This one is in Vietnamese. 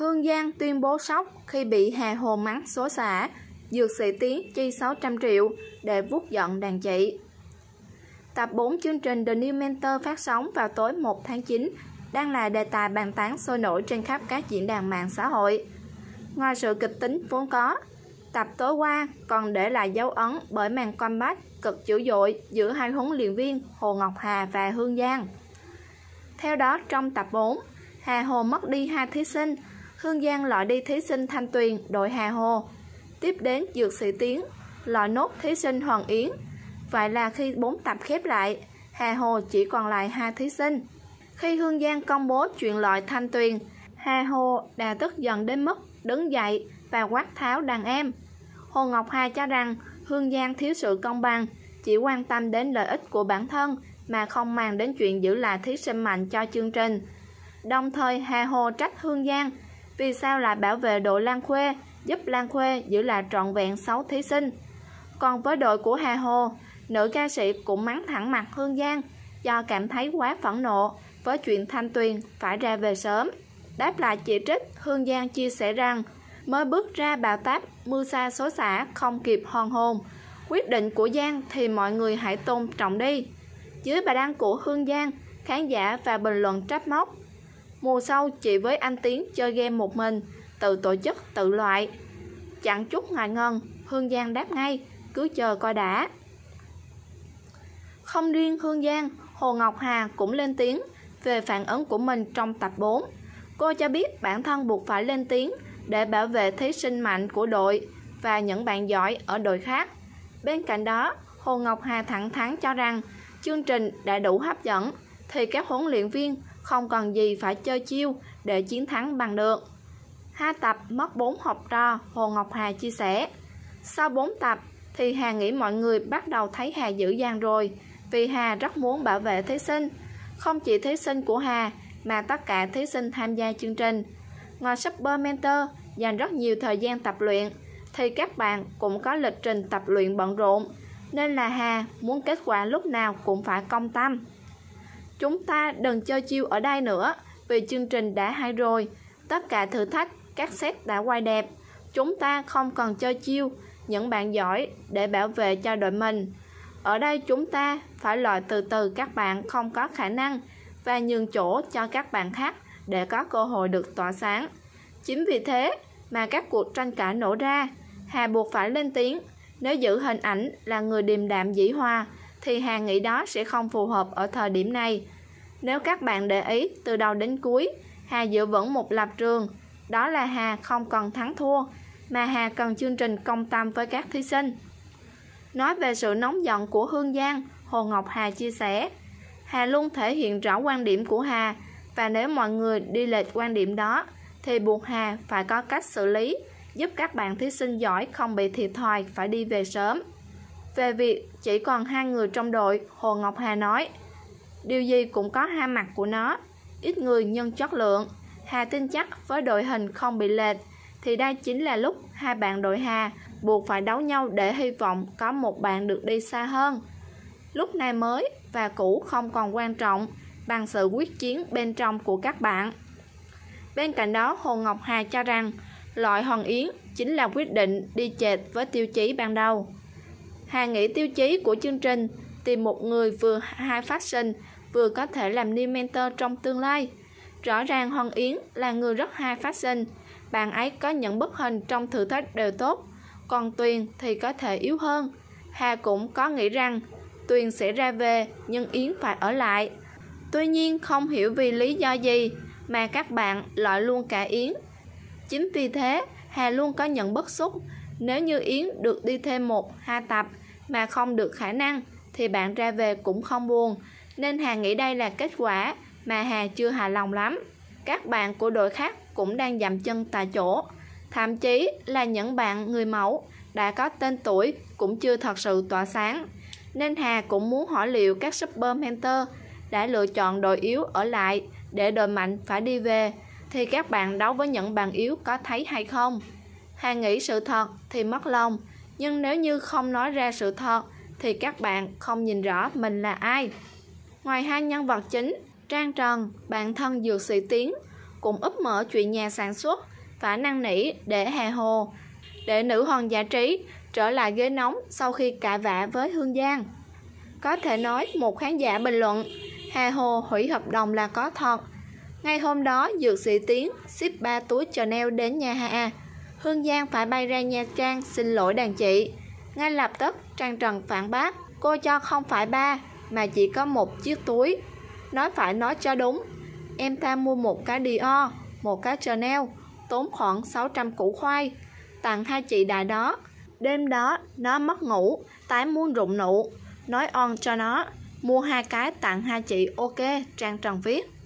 Hương Giang tuyên bố sốc khi bị Hà Hồ mắng số xả, dược sĩ Tiến chi 600 triệu để vuốt giận đàn chị. Tập 4 chương trình The New Mentor phát sóng vào tối 1 tháng 9 đang là đề tài bàn tán sôi nổi trên khắp các diễn đàn mạng xã hội. Ngoài sự kịch tính vốn có, tập tối qua còn để lại dấu ấn bởi màn combat cực dữ dội giữa hai huấn luyện viên Hồ Ngọc Hà và Hương Giang. Theo đó, trong tập 4, Hà Hồ mất đi hai thí sinh Hương Giang loại đi thí sinh Thanh Tuyền, đội Hà Hồ. Tiếp đến Dược Sĩ Tiến, loại nốt thí sinh Hoàng Yến. Vậy là khi 4 tập khép lại, Hà Hồ chỉ còn lại hai thí sinh. Khi Hương Giang công bố chuyện loại Thanh Tuyền, Hà Hồ đã tức giận đến mức đứng dậy và quát tháo đàn em. Hồ Ngọc Hà cho rằng Hương Giang thiếu sự công bằng, chỉ quan tâm đến lợi ích của bản thân mà không màng đến chuyện giữ lại thí sinh mạnh cho chương trình. Đồng thời Hà Hồ trách Hương Giang vì sao lại bảo vệ đội Lan Khuê, giúp Lan Khuê giữ lại trọn vẹn 6 thí sinh. Còn với đội của Hà Hồ, nữ ca sĩ cũng mắng thẳng mặt Hương Giang do cảm thấy quá phẫn nộ với chuyện Thanh Tuyền phải ra về sớm. Đáp lại chỉ trích, Hương Giang chia sẻ rằng mới bước ra bào táp, mưa xa số xả không kịp hoàn hồn. Quyết định của Giang thì mọi người hãy tôn trọng đi. Dưới bài đăng của Hương Giang, khán giả và bình luận trách móc Mùa sau chị với anh Tiến chơi game một mình, tự tổ chức, tự loại. Chẳng chút ngại ngần, Hương Giang đáp ngay, cứ chờ coi đã. Không riêng Hương Giang, Hồ Ngọc Hà cũng lên tiếng về phản ứng của mình trong tập 4. Cô cho biết bản thân buộc phải lên tiếng để bảo vệ thí sinh mạnh của đội và những bạn giỏi ở đội khác. Bên cạnh đó, Hồ Ngọc Hà thẳng thắn cho rằng chương trình đã đủ hấp dẫn thì các huấn luyện viên không cần gì phải chơi chiêu để chiến thắng bằng được. Hai tập mất 4 học trò, Hồ Ngọc Hà chia sẻ. Sau 4 tập thì Hà nghĩ mọi người bắt đầu thấy Hà dữ dàng rồi, vì Hà rất muốn bảo vệ thí sinh, không chỉ thí sinh của Hà mà tất cả thí sinh tham gia chương trình. Ngoài shopper mentor dành rất nhiều thời gian tập luyện, thì các bạn cũng có lịch trình tập luyện bận rộn, nên là Hà muốn kết quả lúc nào cũng phải công tâm. Chúng ta đừng chơi chiêu ở đây nữa, vì chương trình đã hay rồi. Tất cả thử thách, các set đã quay đẹp. Chúng ta không cần chơi chiêu, những bạn giỏi để bảo vệ cho đội mình. Ở đây chúng ta phải loại từ từ các bạn không có khả năng và nhường chỗ cho các bạn khác để có cơ hội được tỏa sáng. Chính vì thế mà các cuộc tranh cãi nổ ra, Hà buộc phải lên tiếng nếu giữ hình ảnh là người điềm đạm dĩ hòa thì hà nghĩ đó sẽ không phù hợp ở thời điểm này. Nếu các bạn để ý, từ đầu đến cuối, Hà giữ vững một lập trường, đó là Hà không cần thắng thua, mà Hà cần chương trình công tâm với các thí sinh. Nói về sự nóng giận của Hương Giang, Hồ Ngọc Hà chia sẻ, Hà luôn thể hiện rõ quan điểm của Hà và nếu mọi người đi lệch quan điểm đó thì buộc Hà phải có cách xử lý giúp các bạn thí sinh giỏi không bị thiệt thòi phải đi về sớm. Về việc chỉ còn hai người trong đội, Hồ Ngọc Hà nói, điều gì cũng có hai mặt của nó, ít người nhưng chất lượng. Hà tin chắc với đội hình không bị lệch, thì đây chính là lúc hai bạn đội Hà buộc phải đấu nhau để hy vọng có một bạn được đi xa hơn. Lúc này mới và cũ không còn quan trọng bằng sự quyết chiến bên trong của các bạn. Bên cạnh đó, Hồ Ngọc Hà cho rằng loại Hoàng Yến chính là quyết định đi chệch với tiêu chí ban đầu. Hà nghĩ tiêu chí của chương trình tìm một người vừa high fashion vừa có thể làm new mentor trong tương lai. Rõ ràng Hoàng Yến là người rất high fashion, bạn ấy có những bức hình trong thử thách đều tốt, còn Tuyền thì có thể yếu hơn. Hà cũng có nghĩ rằng Tuyền sẽ ra về nhưng Yến phải ở lại. Tuy nhiên không hiểu vì lý do gì mà các bạn loại luôn cả Yến. Chính vì thế, Hà luôn có nhận bức xúc nếu như Yến được đi thêm một hai tập mà không được khả năng thì bạn ra về cũng không buồn nên Hà nghĩ đây là kết quả mà Hà chưa hài lòng lắm. Các bạn của đội khác cũng đang dậm chân tại chỗ, thậm chí là những bạn người mẫu đã có tên tuổi cũng chưa thật sự tỏa sáng. Nên Hà cũng muốn hỏi liệu các super mentor đã lựa chọn đội yếu ở lại để đội mạnh phải đi về thì các bạn đấu với những bạn yếu có thấy hay không? Hà nghĩ sự thật thì mất lòng, nhưng nếu như không nói ra sự thật thì các bạn không nhìn rõ mình là ai ngoài hai nhân vật chính trang trần bạn thân dược sĩ tiến cũng úp mở chuyện nhà sản xuất và năn nỉ để hà hồ để nữ hoàng giả trí trở lại ghế nóng sau khi cãi vã với hương giang có thể nói một khán giả bình luận hà hồ hủy hợp đồng là có thật ngay hôm đó dược sĩ tiến ship ba túi chanel đến nhà hà Hương Giang phải bay ra Nha Trang xin lỗi đàn chị. Ngay lập tức, Trang Trần phản bác, cô cho không phải ba, mà chỉ có một chiếc túi. Nói phải nói cho đúng. Em ta mua một cái Dior, một cái Chanel, tốn khoảng 600 củ khoai, tặng hai chị đại đó. Đêm đó, nó mất ngủ, tái muốn rụng nụ. Nói on cho nó, mua hai cái tặng hai chị ok, Trang Trần viết.